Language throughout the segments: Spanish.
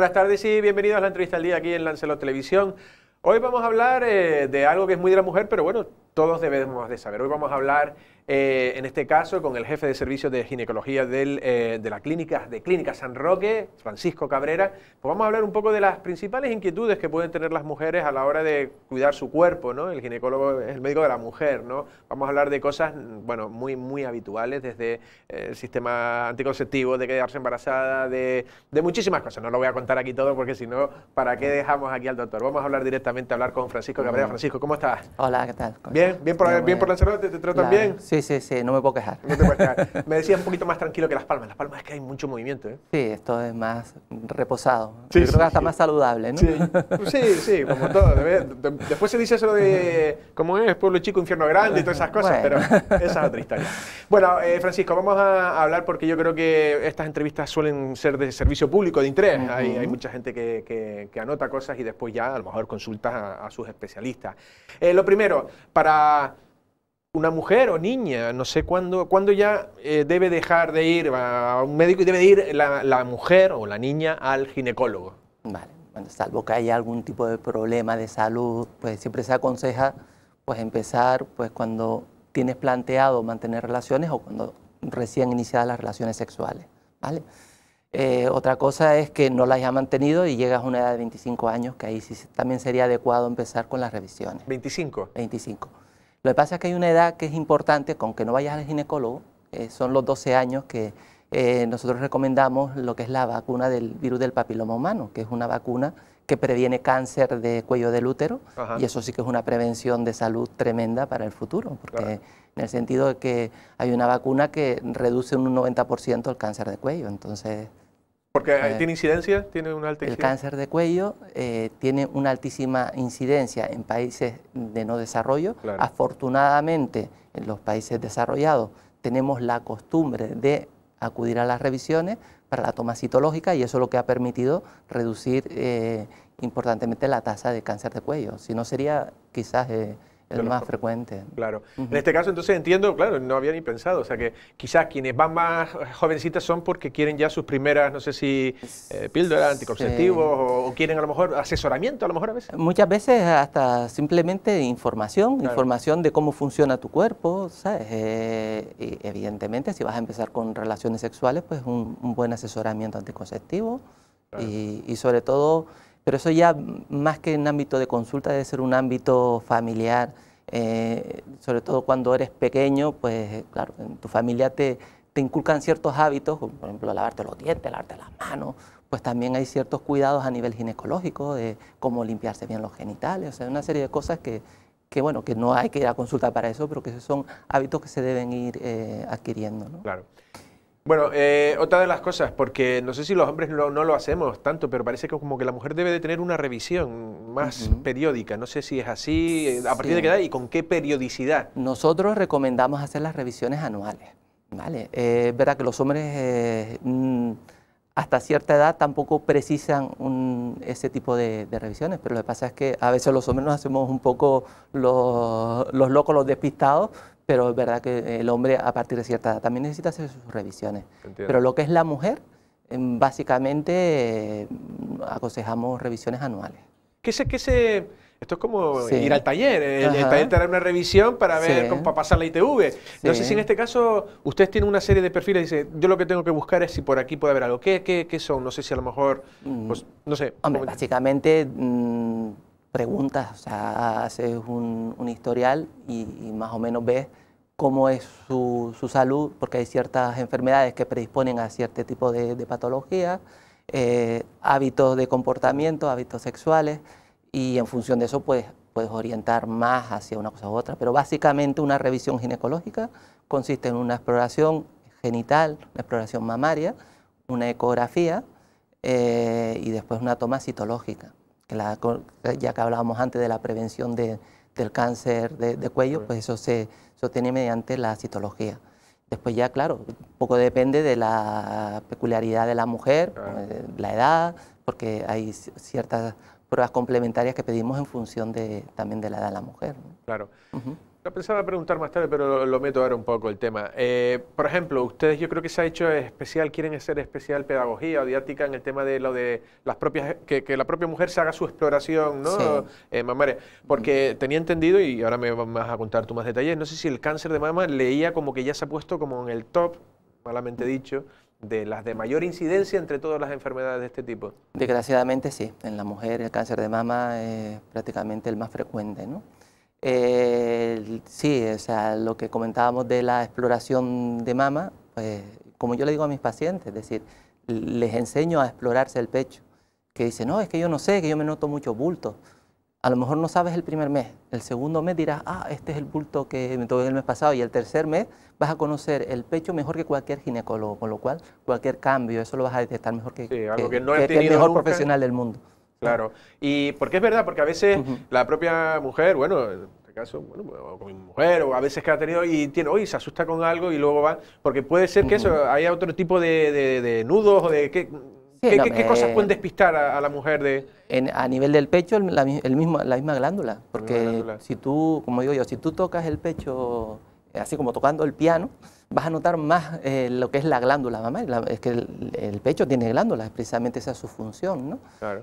buenas tardes y bienvenidos a la entrevista al día aquí en Lancelot Televisión. Hoy vamos a hablar eh, de algo que es muy de la mujer, pero bueno, todos debemos de saber. Hoy vamos a hablar eh, en este caso con el jefe de servicio de ginecología eh, de la clínica, de Clínica San Roque, Francisco Cabrera. Pues vamos a hablar un poco de las principales inquietudes que pueden tener las mujeres a la hora de cuidar su cuerpo, ¿no? El ginecólogo es el médico de la mujer, ¿no? Vamos a hablar de cosas, bueno, muy, muy habituales, desde eh, el sistema anticonceptivo, de quedarse embarazada, de, muchísimas cosas. No lo voy a contar aquí todo porque si no, ¿para qué dejamos aquí al doctor? Vamos a hablar directamente, hablar con Francisco Cabrera. Francisco, ¿cómo estás? Hola, ¿qué tal? bien, bien por, bien, por la te, te tratan bien. Sí, sí, sí, no me puedo quejar. me decía un poquito más tranquilo que Las Palmas. Las Palmas es que hay mucho movimiento, ¿eh? Sí, esto es más reposado. Sí, creo que hasta más saludable, ¿no? Sí, sí, como todo. Después se dice eso de cómo es pueblo chico, infierno grande y todas esas cosas, pero esa es otra historia. Bueno, eh, Francisco, vamos a hablar porque yo creo que estas entrevistas suelen ser de servicio público, de interés. hay, mucha gente que, anota cosas y después ya a lo mejor consulta a, sus especialistas. Eh, lo primero, para una mujer o niña, no sé cuándo, cuándo ya eh, debe dejar de ir a un médico y debe de ir la, mujer o la niña al ginecólogo. Vale, salvo que haya algún tipo de problema de salud, pues siempre se aconseja pues empezar pues cuando tienes planteado mantener relaciones o cuando recién iniciadas las relaciones sexuales, ¿vale? Eh, otra cosa es que no las haya mantenido y llegas a una edad de 25 años, que ahí sí también sería adecuado empezar con las revisiones. ¿25? 25. Lo que pasa es que hay una edad que es importante, con que no vayas al ginecólogo, eh, son los 12 años que eh, nosotros recomendamos lo que es la vacuna del virus del papiloma humano, que es una vacuna que previene cáncer de cuello del útero, y eso sí que es una prevención de salud tremenda para el futuro, porque en el sentido de que hay una vacuna que reduce un 90% el cáncer de cuello, entonces porque ahí eh, eh, tiene incidencia, tiene una alta incidencia. El cáncer de cuello eh, tiene una altísima incidencia en países de no desarrollo. Afortunadamente, en los países desarrollados tenemos la costumbre de acudir a las revisiones para la toma citológica y eso es lo que ha permitido reducir importantemente la tasa de cáncer de cuello. Si no sería quizás el más frecuente. Claro. En este caso, entonces entiendo, claro, no había ni pensado. O sea, que quizás quienes van más jovencitas son porque quieren ya sus primeras, no sé si eh, píldoras, anticonceptivos, o, quieren a lo mejor asesoramiento, a lo mejor a veces. Muchas veces hasta simplemente información, información de cómo funciona tu cuerpo, ¿sabes? Eh, evidentemente, si vas a empezar con relaciones sexuales, pues un, buen asesoramiento anticonceptivo. Y, y sobre todo pero eso ya más que en ámbito de consulta debe ser un ámbito familiar, eh, sobre todo cuando eres pequeño, pues eh, claro, en tu familia te, te inculcan ciertos hábitos, por ejemplo lavarte los dientes, lavarte las manos, pues también hay ciertos cuidados a nivel ginecológico, de cómo limpiarse bien los genitales, o sea, una serie de cosas que, que bueno, que no hay que ir a consulta para eso, pero que son hábitos que se deben ir eh, adquiriendo. ¿no? Claro. Bueno, eh, otra de las cosas, porque no sé si los hombres no, lo hacemos tanto, pero parece que como que la mujer debe de tener una revisión más periódica. No sé si es así, eh, a partir de qué edad y con qué periodicidad. Nosotros recomendamos hacer las revisiones anuales. Vale, eh, es verdad que los hombres mm, hasta cierta edad tampoco precisan ese tipo de, revisiones, pero lo que pasa es que a veces los hombres nos hacemos un poco los, los locos, los despistados, pero es verdad que el hombre a partir de cierta edad también necesita hacer sus revisiones. Pero lo que es la mujer, em, básicamente mm, aconsejamos revisiones anuales. ¿Qué se, que se, esto es como ir al taller, el, taller te una revisión para ver pasar la ITV. No sé si en este caso ustedes tienen una serie de perfiles, y dice, yo lo que tengo que buscar es si por aquí puede haber algo. ¿Qué, qué, qué son? No sé si a lo mejor, mm. pues, no sé. básicamente... Mm, preguntas, o sea, haces un, historial y, más o menos ves cómo es su, salud, porque hay ciertas enfermedades que predisponen a cierto tipo de, patología patologías, eh, hábitos de comportamiento, hábitos sexuales, y en función de eso pues, puedes orientar más hacia una cosa u otra. Pero básicamente una revisión ginecológica consiste en una exploración genital, una exploración mamaria, una ecografía eh, y después una toma citológica ya que hablábamos antes de la prevención del cáncer de, cuello, pues eso se obtiene mediante la citología. Después ya, claro, un poco depende de la peculiaridad de la mujer, eh, la edad, porque hay ciertas pruebas complementarias que pedimos en función de, también de la edad de la mujer. Claro. Lo pensaba preguntar más tarde, pero lo, meto ahora un poco el tema. Eh, por ejemplo, ustedes yo creo que se ha hecho especial, quieren hacer especial pedagogía o didáctica en el tema de lo de las propias, que, que la propia mujer se haga su exploración, ¿no? Sí. Eh, porque tenía entendido, y ahora me vas a contar tú más detalles, no sé si el cáncer de mama leía como que ya se ha puesto como en el top, malamente dicho, de las de mayor incidencia entre todas las enfermedades de este tipo. Desgraciadamente sí, en la mujer el cáncer de mama es prácticamente el más frecuente, ¿no? Eh, sí, o sea, lo que comentábamos de la exploración de mama, pues, como yo le digo a mis pacientes, es decir, les enseño a explorarse el pecho, que dicen, no, es que yo no sé, que yo me noto muchos bulto, A lo mejor no sabes el primer mes, el segundo mes dirás, ah, este es el bulto que me tuve el mes pasado, y el tercer mes vas a conocer el pecho mejor que cualquier ginecólogo, con lo cual cualquier cambio, eso lo vas a detectar mejor que, sí, que, no el mejor profesional del mundo. Claro. Y porque es verdad, porque a veces la propia mujer, bueno, en este caso, bueno, mi mujer, o a veces que ha tenido y tiene, oye, se asusta con algo y luego va. Porque puede ser que eso, haya otro tipo de, nudos o de. ¿Qué, cosas eh, pueden despistar a, la mujer de...? a nivel del pecho, el, la, el mismo, la misma glándula. Porque si tú, como digo yo, si tú tocas el pecho así como tocando el piano, vas a notar más eh, lo que es la glándula mamá, es que el, pecho tiene glándulas, precisamente esa es su función, ¿no?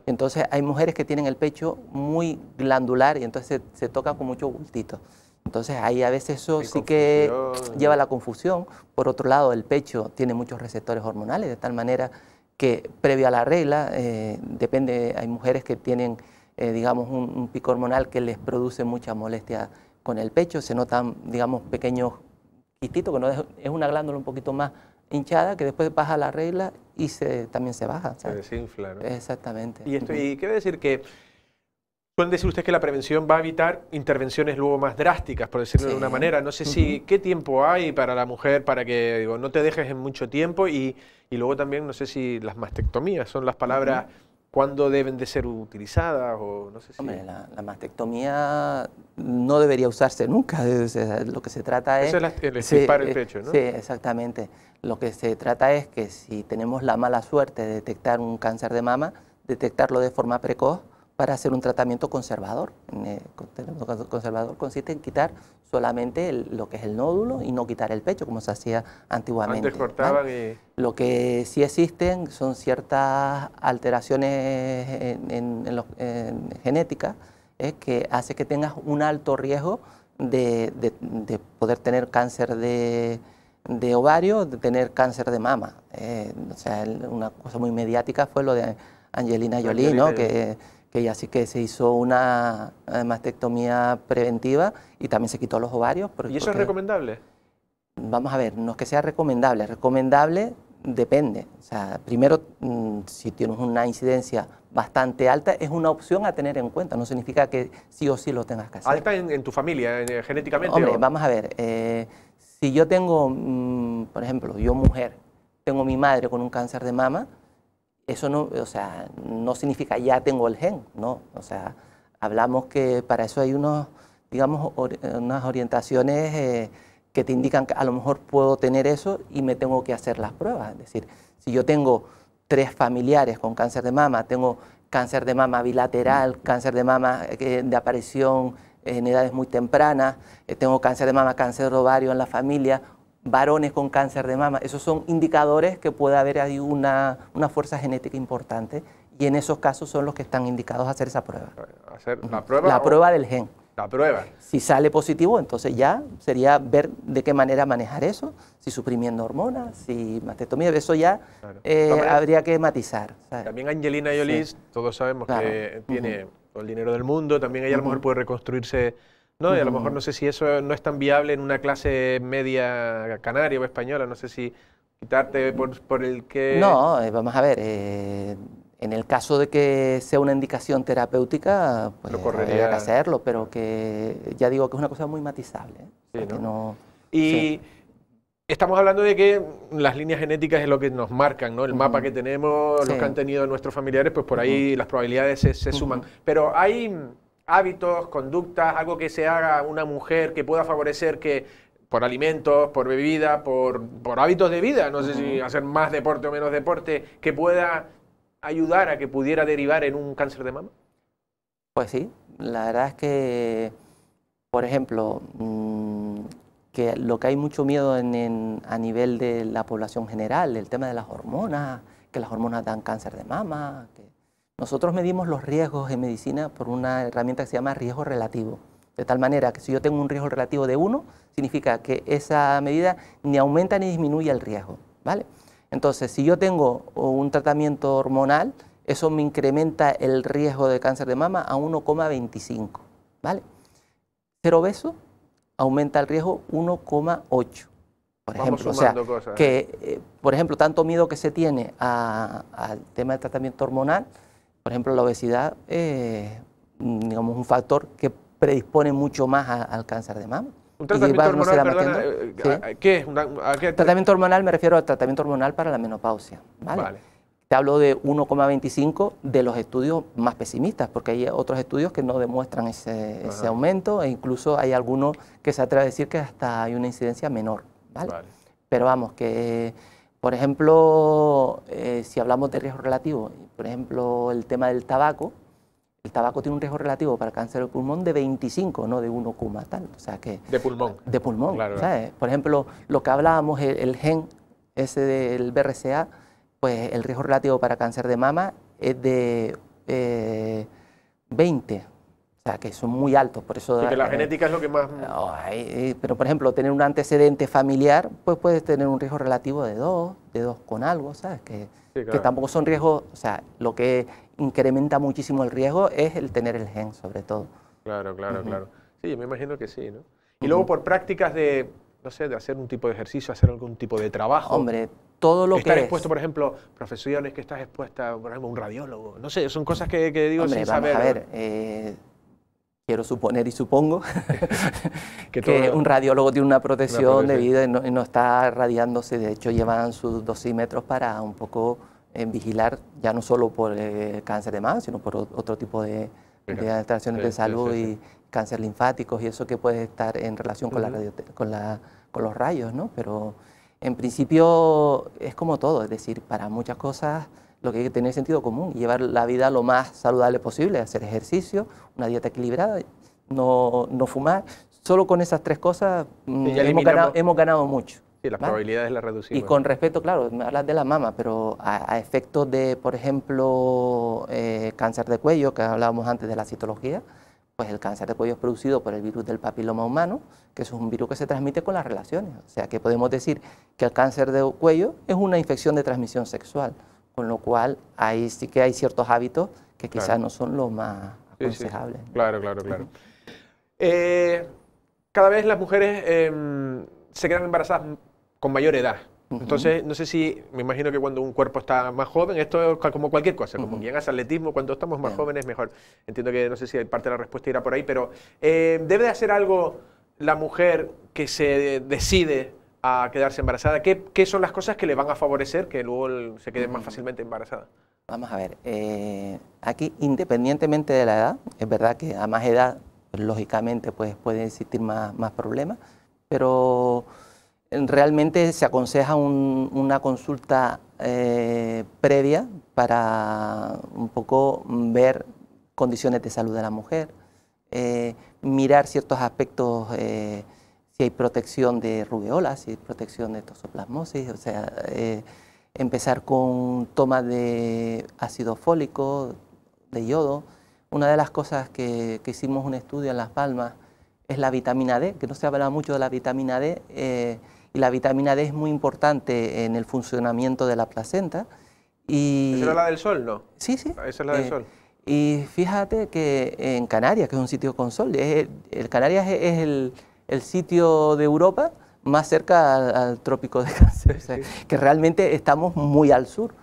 Entonces hay mujeres que tienen el pecho muy glandular y entonces se, toca con mucho bultito. Entonces ahí a veces eso sí que lleva a la confusión. Por otro lado, el pecho tiene muchos receptores hormonales, de tal manera que previo a la regla, eh, depende, hay mujeres que tienen, eh, digamos, un, un pico hormonal que les produce mucha molestia con el pecho, se notan, digamos, pequeños quistitos, que no es, una glándula un poquito más hinchada, que después baja la regla y se, también se baja. Se desinfla, ¿no? Exactamente. Y, esto, y quiere decir que Pueden decir ustedes que la prevención va a evitar intervenciones luego más drásticas, por decirlo de una manera. No sé si qué tiempo hay para la mujer para que digo, no te dejes en mucho tiempo y, luego también no sé si las mastectomías son las palabras cuándo deben de ser utilizadas o no sé si... Hombre, la, mastectomía no debería usarse nunca, lo que se trata es... Eso es el el pecho, eh, ¿no? Sí, exactamente. Lo que se trata es que si tenemos la mala suerte de detectar un cáncer de mama, detectarlo de forma precoz para hacer un tratamiento conservador. El eh, tratamiento conservador consiste en quitar solamente lo que es el nódulo y no quitar el pecho, como se hacía antiguamente. Lo que sí existen son ciertas alteraciones en, genéticas que hace que tengas un alto riesgo de, poder tener cáncer de, ovario, de tener cáncer de mama. Eh, o sea, una cosa muy mediática fue lo de Angelina Jolie, ¿no? Que, que ya sí que se hizo una eh, mastectomía preventiva y también se quitó los ovarios. ¿Y eso es recomendable? Vamos a ver, no es que sea recomendable, recomendable depende. O sea, primero, mm, si tienes una incidencia bastante alta, es una opción a tener en cuenta, no significa que sí o sí lo tengas que hacer. ¿Alta en, tu familia, eh, genéticamente? Hombre, vamos a ver, eh, si yo tengo, mm, por ejemplo, yo mujer, tengo mi madre con un cáncer de mama, eso no, o sea, no significa ya tengo el gen, no. O sea, hablamos que para eso hay unos, digamos, unas orientaciones eh, que te indican que a lo mejor puedo tener eso y me tengo que hacer las pruebas. Es decir, si yo tengo tres familiares con cáncer de mama, tengo cáncer de mama bilateral, cáncer de mama eh, de aparición en edades muy tempranas, eh, tengo cáncer de mama, cáncer ovario en la familia varones con cáncer de mama. Esos son indicadores que puede haber ahí una, una fuerza genética importante y en esos casos son los que están indicados a hacer esa prueba. ¿Hacer la prueba? La prueba del gen. La prueba. Si sale positivo, entonces ya sería ver de qué manera manejar eso, si suprimiendo hormonas, si mastectomía, eso ya eh, habría que matizar. También Angelina Jolie, todos sabemos que tiene todo el dinero del mundo, también ella a lo mejor puede reconstruirse ¿no? Y a lo mejor mm. no sé si eso no es tan viable en una clase media canaria o española, no sé si quitarte por, el que... No, eh, vamos a ver, eh, en el caso de que sea una indicación terapéutica, pues correría que hacerlo, pero que ya digo que es una cosa muy matizable. ¿eh? y estamos hablando de que las líneas genéticas es lo que nos marcan, ¿no? El mapa que tenemos, los que han tenido nuestros familiares, pues por ahí las probabilidades se, suman. Pero hay hábitos, conductas, algo que se haga una mujer que pueda favorecer que por alimentos, por bebida, por, hábitos de vida, no sé si hacer más deporte o menos deporte, que pueda ayudar a que pudiera derivar en un cáncer de mama? Pues sí, la verdad es que, por ejemplo, mm, que lo que hay mucho miedo en, a nivel de la población general, el tema de las hormonas, que las hormonas dan cáncer de mama, nosotros medimos los riesgos en medicina por una herramienta que se llama riesgo relativo. De tal manera que si yo tengo un riesgo relativo de 1, significa que esa medida ni aumenta ni disminuye el riesgo. ¿vale? Entonces, si yo tengo un tratamiento hormonal, eso me incrementa el riesgo de cáncer de mama a 1,25. ¿vale? obeso aumenta el riesgo 1,8. Por ejemplo, sea, que, ¿eh? Eh, por ejemplo, tanto miedo que se tiene al tema de tratamiento hormonal, por ejemplo, la obesidad es eh, digamos, un factor que predispone mucho más al cáncer de mama. ¿Un tratamiento hormonal, qué? Tratamiento hormonal, me refiero al tratamiento hormonal para la menopausia. Vale. Te hablo de 1,25 de los estudios más pesimistas, porque hay otros estudios que no demuestran ese, aumento e incluso hay algunos que se atreven a decir que hasta hay una incidencia menor. vale. Pero vamos, que... Por ejemplo, eh, si hablamos de riesgo relativo, por ejemplo, el tema del tabaco, el tabaco tiene un riesgo relativo para cáncer de pulmón de 25, no de 1, tal. O sea que, de pulmón. De pulmón. ¿sabes? Eh, por ejemplo, lo que hablábamos, el, gen ese del BRCA, pues el riesgo relativo para cáncer de mama es de eh, 20 sea, que son muy altos, por eso... la eh, genética es lo que más... Eh, oh, eh, pero, por ejemplo, tener un antecedente familiar, pues puedes tener un riesgo relativo de dos, de dos con algo, ¿sabes? Que, tampoco son riesgos, o sea, lo que incrementa muchísimo el riesgo es el tener el gen, sobre todo. Claro, claro, claro. Sí, me imagino que sí, ¿no? Y luego por prácticas de, no sé, de hacer un tipo de ejercicio, hacer algún tipo de trabajo. Hombre, todo lo estar que expuesto, por ejemplo, profesiones que estás expuesta, por ejemplo, un radiólogo. No sé, son cosas que, que digo Hombre, A ver, quiero suponer y supongo que, un radiólogo tiene una protección, debida de y no, está radiándose. De hecho, llevan sus dosímetros para un poco eh, vigilar, ya no solo por eh, cáncer de mama, sino por otro tipo de, alteraciones de salud y cáncer linfáticos y eso que puede estar en relación con, la con, con los rayos, ¿no? Pero en principio es como todo, es decir, para muchas cosas lo que hay que tener sentido común llevar la vida lo más saludable posible, hacer ejercicio, una dieta equilibrada, no, no fumar. Solo con esas tres cosas mm, hemos, ganado, mucho. Sí, las probabilidades las reducimos. Y con respecto, claro, me hablas de la mama, pero a, efectos de, por ejemplo, eh, cáncer de cuello, que hablábamos antes de la citología, pues el cáncer de cuello es producido por el virus del papiloma humano, que es un virus que se transmite con las relaciones. O sea, que podemos decir que el cáncer de cuello es una infección de transmisión sexual con lo cual ahí sí que hay ciertos hábitos que quizás no son los más aconsejables. Claro, claro, claro. Eh, cada vez las mujeres em, se quedan embarazadas con mayor edad. Entonces, no sé si, me imagino que cuando un cuerpo está más joven, esto es como cualquier cosa, como bien al atletismo, cuando estamos más jóvenes mejor. Entiendo que no sé si parte de la respuesta irá por ahí, pero eh, ¿debe de hacer algo la mujer que se decide quedarse embarazada? ¿Qué, ¿Qué, son las cosas que le van a favorecer que luego se quede más mm. fácilmente embarazada? Vamos a ver, eh, aquí independientemente de la edad, es verdad que a más edad, lógicamente, pues puede existir más, más problemas, pero realmente se aconseja una consulta eh, previa para un poco ver condiciones de salud de la mujer, eh, mirar ciertos aspectos si hay protección de rubeola, si hay protección de tosoplasmosis, o sea, eh, empezar con toma de ácido fólico, de yodo. Una de las cosas que, que hicimos un estudio en Las Palmas es la vitamina D, que no se habla mucho de la vitamina D, eh, y la vitamina D es muy importante en el funcionamiento de la placenta. Y, ¿Esa la del sol, no? Sí, sí. Ah, esa es la del eh, sol. Y fíjate que en Canarias, que es un sitio con sol, el Canarias es el el sitio de Europa más cerca al, trópico de cáncer, que realmente estamos muy al sur.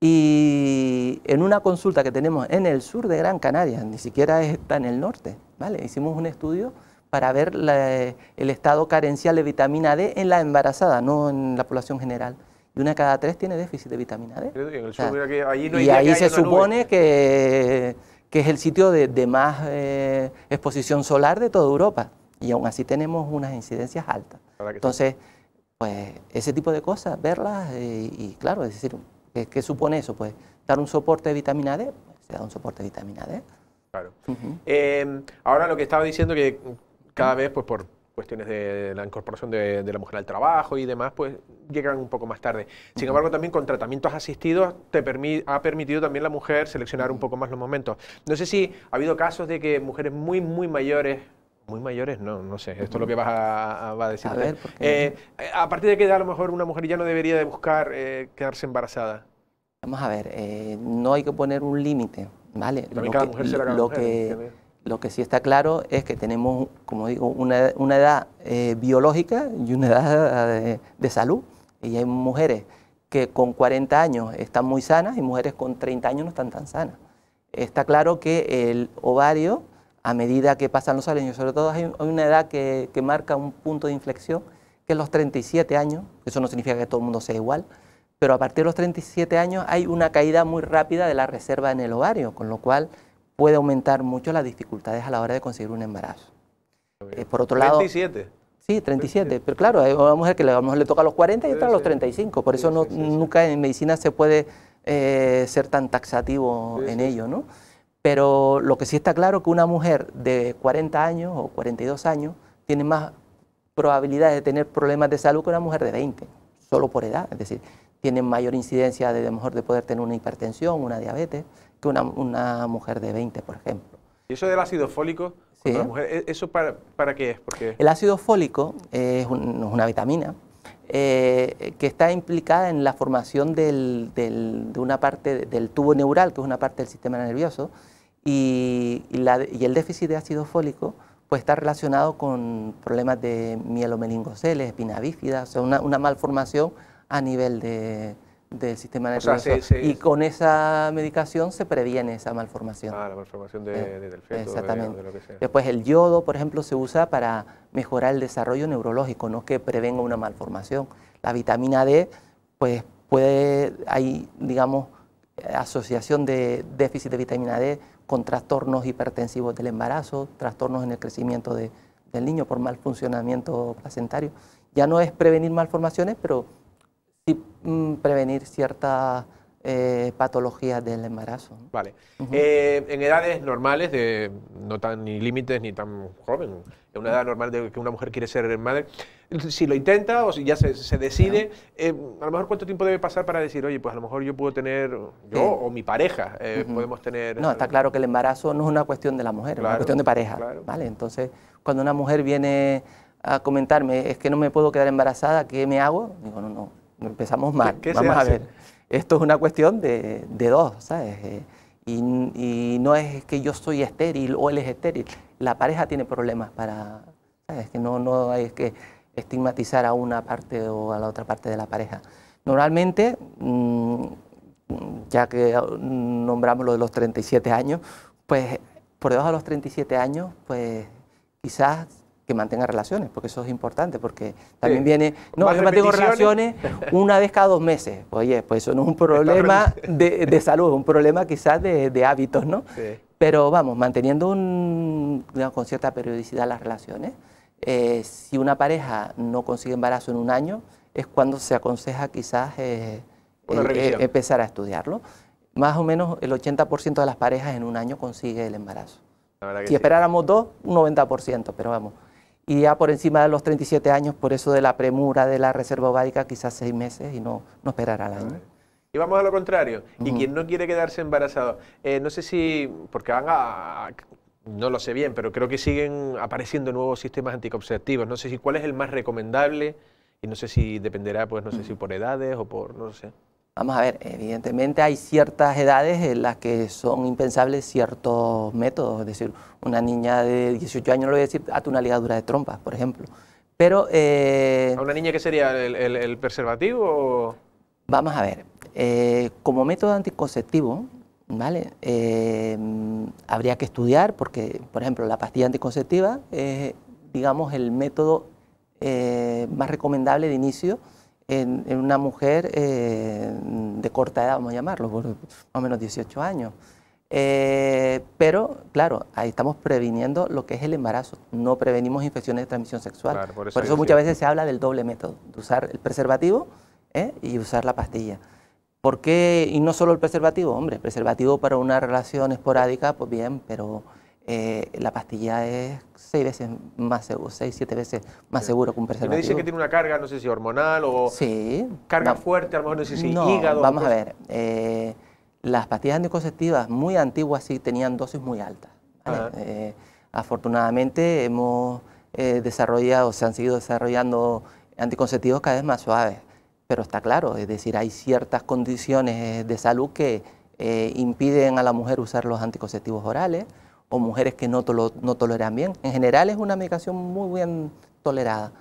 Y en una consulta que tenemos en el sur de Gran Canaria, ni siquiera está en el norte, ¿vale? Hicimos un estudio para ver el estado carencial de vitamina D en la embarazada, no en la población general. Y una cada tres tiene déficit de vitamina D. y ahí se supone que, es el sitio de, más eh, exposición solar de toda Europa y aún así tenemos unas incidencias altas. Entonces, pues ese tipo de cosas, verlas eh, y, claro, es decir, ¿qué, supone eso? Pues dar un soporte de vitamina D, pues, se da un soporte de vitamina D. Claro. Em, ahora lo que estaba diciendo que cada vez, pues por cuestiones de la incorporación de, la mujer al trabajo y demás, pues llegan un poco más tarde. Sin embargo, también con tratamientos asistidos te ha permitido también la mujer seleccionar un poco más los momentos. No sé si ha habido casos de que mujeres muy, muy mayores muy mayores, no, no sé. Esto es lo que vas a, decir. A, eh, eh, partir de qué edad a lo mejor una mujer ya no debería de buscar eh, quedarse embarazada. Vamos a ver, no hay que poner un límite, ¿vale? Lo, que, lo, que, sí está claro es que tenemos, como digo, una, edad biológica y una edad de, de salud. Y hay mujeres que con 40 años están muy sanas y mujeres con 30 años no están tan sanas. Está claro que el ovario a medida que pasan los años, sobre todo hay una edad que, marca un punto de inflexión, que es los 37 años, eso no significa que todo el mundo sea igual, pero a partir de los 37 años hay una caída muy rápida de la reserva en el ovario, con lo cual puede aumentar mucho las dificultades a la hora de conseguir un embarazo. Eh, por otro lado... 37. Sí, 37, pero claro, hay eh, una mujer que a lo le toca a los 40 y otra a los 35, por eso no, nunca en medicina se puede eh, ser tan taxativo en ello, ¿no? Pero lo que sí está claro es que una mujer de 40 años o 42 años tiene más probabilidades de tener problemas de salud que una mujer de 20, solo por edad. Es decir, tiene mayor incidencia de, mejor de poder tener una hipertensión, una diabetes, que una, mujer de 20, por ejemplo. ¿Y eso del ácido fólico? Sí. E, ¿Eso para, qué es? Porque... El ácido fólico es, una vitamina eh, que está implicada en la formación de una parte del tubo neural, que es una parte del sistema nervioso, y, el déficit de ácido fólico ...pues está relacionado con problemas de mielomeningoceles, espina bífida, o sea, una, malformación a nivel del sistema nervioso. y con esa medicación se previene esa malformación. Ah, la malformación de, eh, del feto. Exactamente. De, lo que sea. Después el yodo, por ejemplo, se usa para mejorar el desarrollo neurológico, no que prevenga una malformación. La vitamina D, pues puede, hay, digamos, asociación de déficit de vitamina D con trastornos hipertensivos del embarazo, trastornos en el crecimiento de, del niño por mal funcionamiento placentario. Ya no es prevenir malformaciones, pero sí mm, prevenir cierta... Eh, patologías del embarazo. Vale. Eh, en edades normales, de, no tan ni límites ni tan joven, en una edad normal de que una mujer quiere ser madre, si lo intenta o si ya se, decide, eh, a lo mejor cuánto tiempo debe pasar para decir, oye, pues a lo mejor yo puedo tener, yo o mi pareja, podemos tener... No, está claro que el embarazo no es una cuestión de la mujer, es una cuestión de pareja. ¿vale? Entonces, cuando una mujer viene a comentarme, es que no me puedo quedar embarazada, ¿qué me hago? Digo, no, no, empezamos mal, ¿Qué vamos a ver. Esto es una cuestión de, dos, ¿sabes? Eh, y, no es que yo soy estéril o él es estéril. La pareja tiene problemas para, ¿sabes? Que no, no hay que estigmatizar a una parte o a la otra parte de la pareja. Normalmente, mm, ya que nombramos lo de los 37 años, pues por debajo de los 37 años, pues quizás que mantenga relaciones, porque eso es importante, porque también viene, no, yo mantengo relaciones una vez cada dos meses. Oye, pues eso no es un problema de, salud, es un problema quizás de, hábitos, ¿no? Pero vamos, manteniendo con cierta periodicidad las relaciones, eh, si una pareja no consigue embarazo en un año, es cuando se aconseja quizás eh, eh, empezar a estudiarlo. Más o menos el 80% de las parejas en un año consigue el embarazo. Si esperáramos dos, un 90%, pero vamos, y ya por encima de los 37 años, por eso de la premura de la reserva ovárica, quizás seis meses y no, no esperar al año. Ah. Y vamos a lo contrario, y quien no quiere quedarse embarazado, eh, no sé si, porque van a, no lo sé bien, pero creo que siguen apareciendo nuevos sistemas anticonceptivos, no sé si cuál es el más recomendable, y no sé si dependerá, pues no sé si por edades o por, no sé. Vamos a ver, evidentemente hay ciertas edades en las que son impensables ciertos métodos, es decir, una niña de 18 años lo voy a decir, hazte una ligadura de trompas, por ejemplo. Pero... Eh, ¿A una niña que sería el, preservativo? Vamos a ver, eh, como método anticonceptivo, ¿vale? Eh, habría que estudiar porque, por ejemplo, la pastilla anticonceptiva es, digamos, el método eh, más recomendable de inicio en, una mujer eh, de corta edad, vamos a llamarlo, por más o menos 18 años. Eh, pero, claro, ahí estamos previniendo lo que es el embarazo. No prevenimos infecciones de transmisión sexual. por eso, muchas veces se habla del doble método, de usar el preservativo eh, y usar la pastilla. ¿Por qué? Y no solo el preservativo, hombre, preservativo para una relación esporádica, pues bien, pero eh, la pastilla es seis veces más seguro, seis, siete veces más seguro que un preservativo. me dice que tiene una carga, no sé si hormonal o sí, carga fuerte, a lo mejor no sé si Vamos a ver, eh, las pastillas anticonceptivas muy antiguas sí tenían dosis muy altas. Eh, afortunadamente hemos desarrollado, se han seguido desarrollando anticonceptivos cada vez más suaves, pero está claro, es decir, hay ciertas condiciones de salud que impiden a la mujer usar los anticonceptivos orales o mujeres que no, no toleran bien. En general es una medicación muy bien tolerada.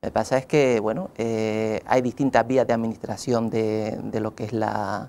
Lo que pasa es que, bueno, eh, hay distintas vías de administración de, lo que es la,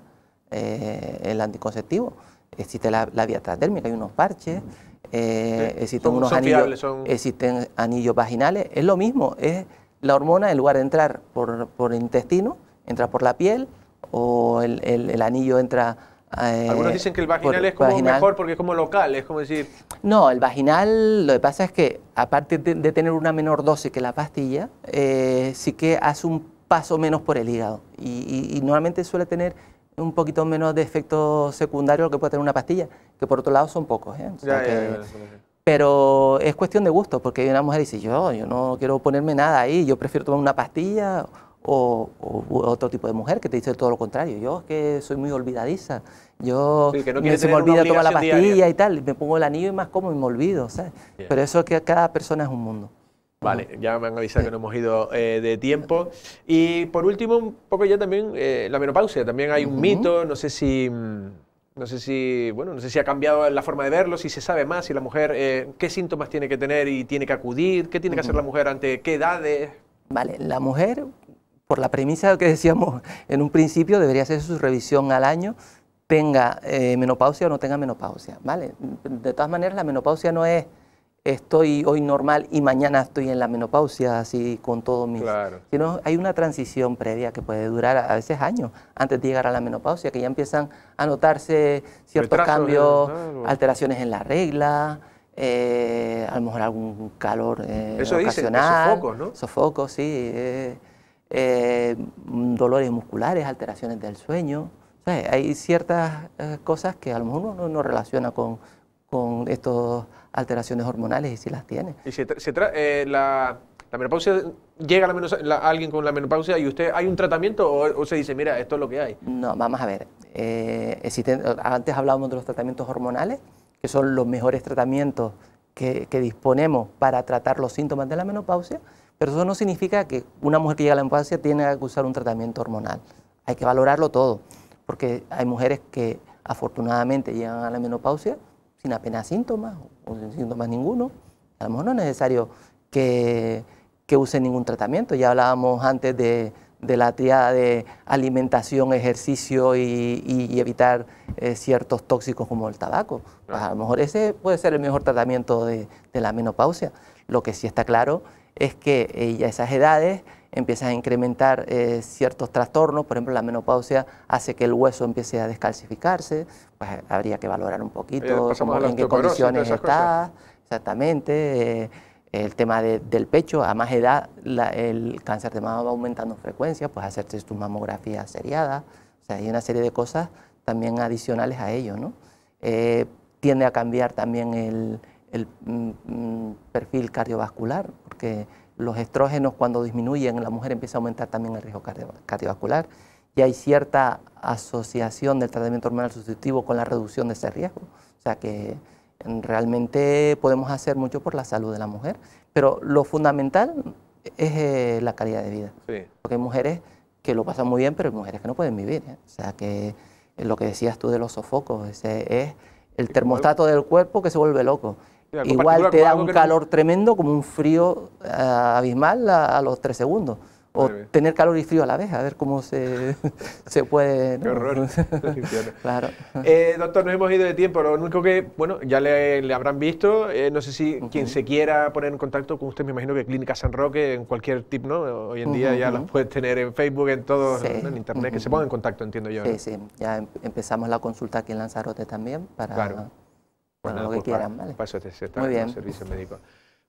eh, el anticonceptivo. Existe la, vía transdérmica, hay unos parches, eh, existen unos anillos, existen anillos vaginales. Es lo mismo, es la hormona en lugar de entrar por, el intestino, entra por la piel o el anillo entra eh, Algunos dicen que el vaginal es como mejor porque es como local, es como decir... No, el vaginal lo que pasa es que aparte de, tener una menor dosis que la pastilla, eh, sí que hace un paso menos por el hígado y, normalmente suele tener un poquito menos de efecto secundario que puede tener una pastilla, que por otro lado son pocos. pero es cuestión de gusto, porque hay una mujer dice, yo, yo no quiero ponerme nada ahí, yo prefiero tomar una pastilla o, o otro tipo de mujer que te dice todo lo contrario. Yo es que soy muy olvidadiza, yo me, se me olvida tomar la pastilla y tal, me pongo el anillo y más como y me olvido, ¿sabes? Pero eso es que cada persona es un mundo. Vale, ya me han avisado que no hemos ido eh, de tiempo. Y por último, un poco ya también eh, la menopausia. También hay un mito, no sé si... Mm, no sé si, bueno, no sé si ha cambiado la forma de verlo, si se sabe más, si la mujer, eh, qué síntomas tiene que tener y tiene que acudir, qué tiene que hacer la mujer ante qué edades. Vale, la mujer por la premisa que decíamos en un principio, debería hacerse su revisión al año, tenga eh, menopausia o no tenga menopausia, ¿vale? De todas maneras, la menopausia no es estoy hoy normal y mañana estoy en la menopausia, así con todo mi... Sino hay una transición previa que puede durar a veces años antes de llegar a la menopausia, que ya empiezan a notarse ciertos cambios, alteraciones en la regla, eh, a lo mejor algún calor eh, Eso ocasional. sofocos, ¿no? Sofocos, sí. Eh, eh, dolores musculares, alteraciones del sueño. hay ciertas eh, cosas que a lo mejor uno no relaciona con, con estas alteraciones hormonales y si las tiene. ¿Y si eh, la, menopausia llega la, alguien con la menopausia y usted hay un tratamiento o, se dice, mira, esto es lo que hay? No, vamos a ver. Existen, antes hablábamos de los tratamientos hormonales, que son los mejores tratamientos que disponemos para tratar los síntomas de la menopausia. Pero eso no significa que una mujer que llega a la menopausia tiene que usar un tratamiento hormonal. Hay que valorarlo todo, porque hay mujeres que afortunadamente llegan a la menopausia sin apenas síntomas o sin síntomas ninguno. A lo mejor no es necesario que, que usen ningún tratamiento. Ya hablábamos antes de, la triada de alimentación, ejercicio y, evitar eh, ciertos tóxicos como el tabaco. Pues a lo mejor ese puede ser el mejor tratamiento de, de la menopausia. Lo que sí está claro es que eh, ya a esas edades empiezan a incrementar eh, ciertos trastornos, por ejemplo la menopausia hace que el hueso empiece a descalcificarse, pues eh, habría que valorar un poquito en qué condiciones está, exactamente, el tema del pecho, a más edad el cáncer de mama va aumentando en frecuencia, pues hacerse tus mamografías seriadas, o sea, hay una serie de cosas también adicionales a ello, ¿no? tiende a cambiar también el, el mm, mm, perfil cardiovascular, porque los estrógenos cuando disminuyen en la mujer empieza a aumentar también el riesgo cardiovascular y hay cierta asociación del tratamiento hormonal sustitutivo con la reducción de ese riesgo. O sea que mm, realmente podemos hacer mucho por la salud de la mujer, pero lo fundamental es eh, la calidad de vida. Porque hay mujeres que lo pasan muy bien, pero hay mujeres que no pueden vivir. ¿eh? O sea que eh, lo que decías tú de los sofocos, ese es el termostato del cuerpo que se vuelve loco. Igual te da un calor tremendo como un frío eh, abismal a, los tres segundos. O tener calor y frío a la vez, a ver cómo se, se puede... Qué horror. Eh, doctor, nos hemos ido de tiempo. Lo único que, bueno, ya le, habrán visto. Eh, no sé si quien se quiera poner en contacto con usted, me imagino que Clínica San Roque, en cualquier tip, ¿no? Hoy en día ya las puedes tener en Facebook, en todo, en Internet, que se pongan en contacto, entiendo yo. Sí, sí. Ya em, empezamos la consulta aquí en Lanzarote también para... Claro bueno, lo pues que quieran, ¿vale? Muy bien. servicio médico.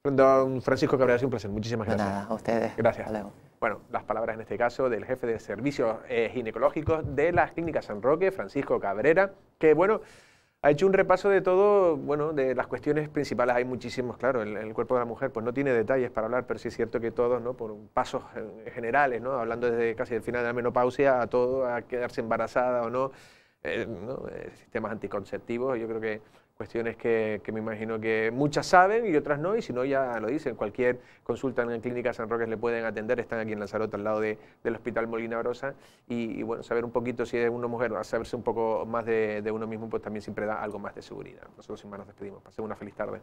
Don Francisco Cabrera, es un placer. Muchísimas gracias. De nada, a ustedes. Gracias. Bueno, las palabras en este caso del jefe de servicios eh, ginecológicos de las clínicas San Roque, Francisco Cabrera, que bueno, ha hecho un repaso de todo, bueno, de las cuestiones principales. Hay muchísimos, claro, el, el cuerpo de la mujer pues no tiene detalles para hablar, pero sí es cierto que todos, ¿no? Por pasos eh, generales, ¿no? Hablando desde casi el final de la menopausia a todo, a quedarse embarazada o no. Eh, eh, sistemas anticonceptivos, yo creo que cuestiones que, que, me imagino que muchas saben y otras no, y si no ya lo dicen, cualquier consulta en la clínica San Roque le pueden atender, están aquí en Lanzarote al lado de, del Hospital Molina Brosa, y, bueno, saber un poquito si es una mujer, saberse un poco más de, de uno mismo, pues también siempre da algo más de seguridad. Nosotros sin más nos despedimos, pasen una feliz tarde.